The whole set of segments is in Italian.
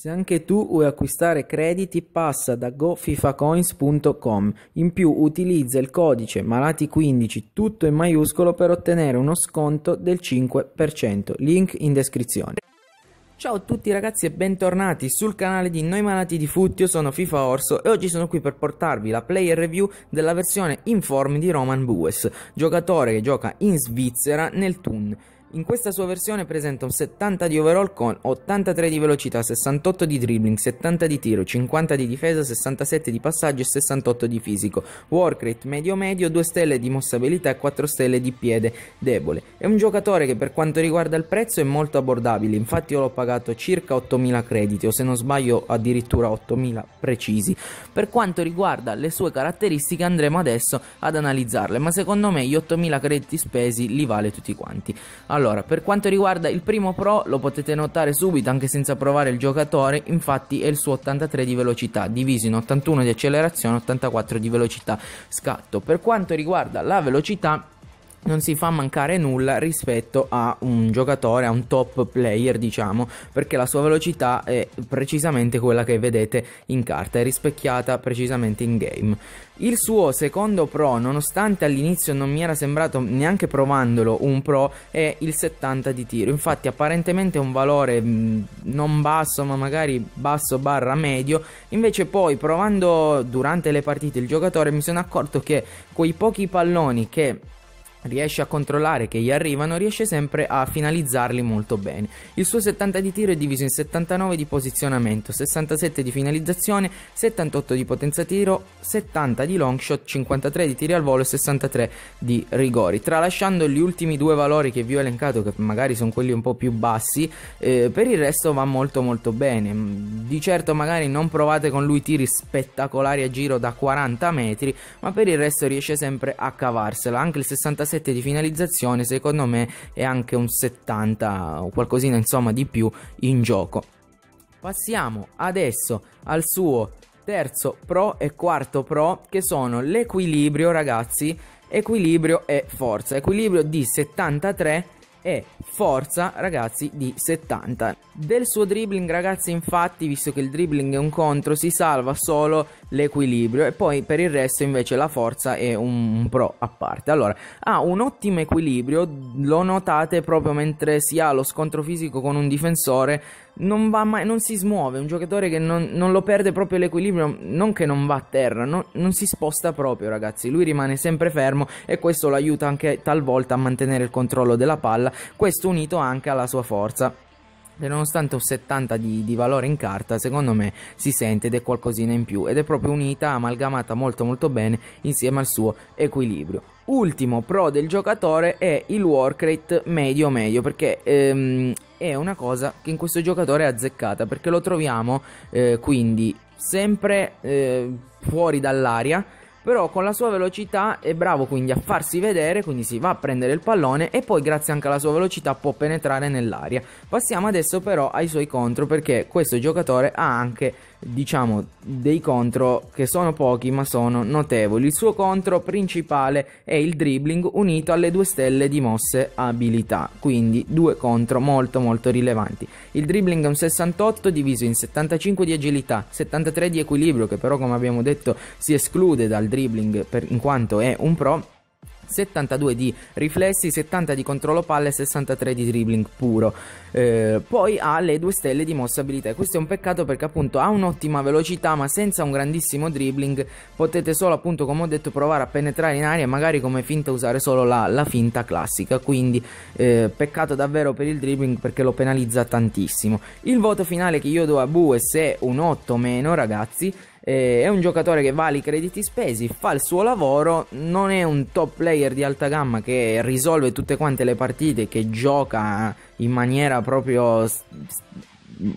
Se anche tu vuoi acquistare crediti passa da gofifacoins.com. In più utilizza il codice Malati15 tutto in maiuscolo per ottenere uno sconto del 5%. Link in descrizione. Ciao a tutti ragazzi e bentornati sul canale di Noi Malati di Futti, io sono FIFA Orso e oggi sono qui per portarvi la player review della versione inform di Roman Bues, giocatore che gioca in Svizzera nel Thun. In questa sua versione presenta un 70 di overall con 83 di velocità, 68 di dribbling, 70 di tiro, 50 di difesa, 67 di passaggio e 68 di fisico. Warcrate medio medio, 2 stelle di mossabilità e 4 stelle di piede debole. È un giocatore che per quanto riguarda il prezzo è molto abbordabile, infatti io l'ho pagato circa 8000 crediti o se non sbaglio addirittura 8000 precisi. Per quanto riguarda le sue caratteristiche andremo adesso ad analizzarle, ma secondo me gli 8000 crediti spesi li vale tutti quanti. Allora, per quanto riguarda il primo pro lo potete notare subito anche senza provare il giocatore, infatti è il suo 83 di velocità, diviso in 81 di accelerazione, e 84 di velocità scatto. Per quanto riguarda la velocità non si fa mancare nulla rispetto a un giocatore, a un top player diciamo, perché la sua velocità è precisamente quella che vedete in carta, è rispecchiata precisamente in game. Il suo secondo pro, nonostante all'inizio non mi era sembrato neanche provandolo un pro, è il 70 di tiro. Infatti apparentemente è un valore mm, non basso, ma magari basso barra medio. Invece poi provando durante le partite il giocatore mi sono accorto che quei pochi palloni che riesce a controllare che gli arrivano, riesce sempre a finalizzarli molto bene. Il suo 70 di tiro è diviso in 79 di posizionamento, 67 di finalizzazione, 78 di potenza tiro, 70 di long shot, 53 di tiri al volo e 63 di rigori. Tralasciando gli ultimi due valori che vi ho elencato, che magari sono quelli un po' più bassi, eh, per il resto va molto molto bene. Mm, di certo magari non provate con lui tiri spettacolari a giro da 40 metri, ma per il resto riesce sempre a cavarsela. Anche il 67 67 di finalizzazione secondo me è anche un 70 o qualcosina insomma di più in gioco passiamo adesso al suo terzo pro e quarto pro che sono l'equilibrio ragazzi equilibrio e forza equilibrio di 73 e forza ragazzi di 70 del suo dribbling ragazzi infatti visto che il dribbling è un contro si salva solo l'equilibrio e poi per il resto invece la forza è un pro a parte allora ha un ottimo equilibrio lo notate proprio mentre si ha lo scontro fisico con un difensore non, va mai, non si smuove un giocatore che non, non, lo perde proprio l'equilibrio non che non va a terra non, non si sposta proprio ragazzi lui rimane sempre fermo e questo lo aiuta anche talvolta a mantenere il controllo della palla questo unito anche alla sua forza nonostante un 70 di, di, valore in carta secondo me si sente ed è qualcosina in più ed è proprio unità amalgamata molto molto bene insieme al suo equilibrio ultimo pro del giocatore è il work rate medio medio perché ehm, è una cosa che in questo giocatore è azzeccata perché lo troviamo eh, quindi sempre eh, fuori dall'aria però con la sua velocità è bravo quindi a farsi vedere, quindi si va a prendere il pallone e poi grazie anche alla sua velocità può penetrare nell'aria. Passiamo adesso però ai suoi contro perché questo giocatore ha anche diciamo dei contro che sono pochi ma sono notevoli. Il suo contro principale è il dribbling unito alle due stelle di mosse abilità, quindi due contro molto molto rilevanti. Il dribbling è un 68 diviso in 75 di agilità, 73 di equilibrio che però come abbiamo detto si esclude dal dribbling per, in quanto è un pro 72 di riflessi, 70 di controllo palle e 63 di dribbling puro. Eh, poi ha le due stelle di mossa abilità. Questo è un peccato perché appunto ha un'ottima velocità, ma senza un grandissimo dribbling potete solo appunto come ho detto provare a penetrare in aria e magari come finta usare solo la, la finta classica. Quindi eh, peccato davvero per il dribbling perché lo penalizza tantissimo. Il voto finale che io do a Bues è un 8 meno, ragazzi. Eh, è un giocatore che vale i crediti spesi, fa il suo lavoro, non è un top player di alta gamma che risolve tutte quante le partite, che gioca in maniera proprio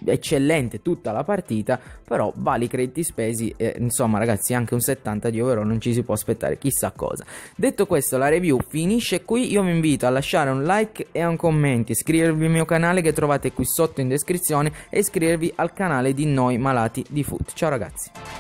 eccellente tutta la partita, però vale i crediti spesi e, insomma ragazzi anche un 70 di overall non ci si può aspettare chissà cosa. Detto questo la review finisce qui, io vi invito a lasciare un like e un commento, iscrivervi al mio canale che trovate qui sotto in descrizione e iscrivervi al canale di Noi Malati di Foot. Ciao ragazzi!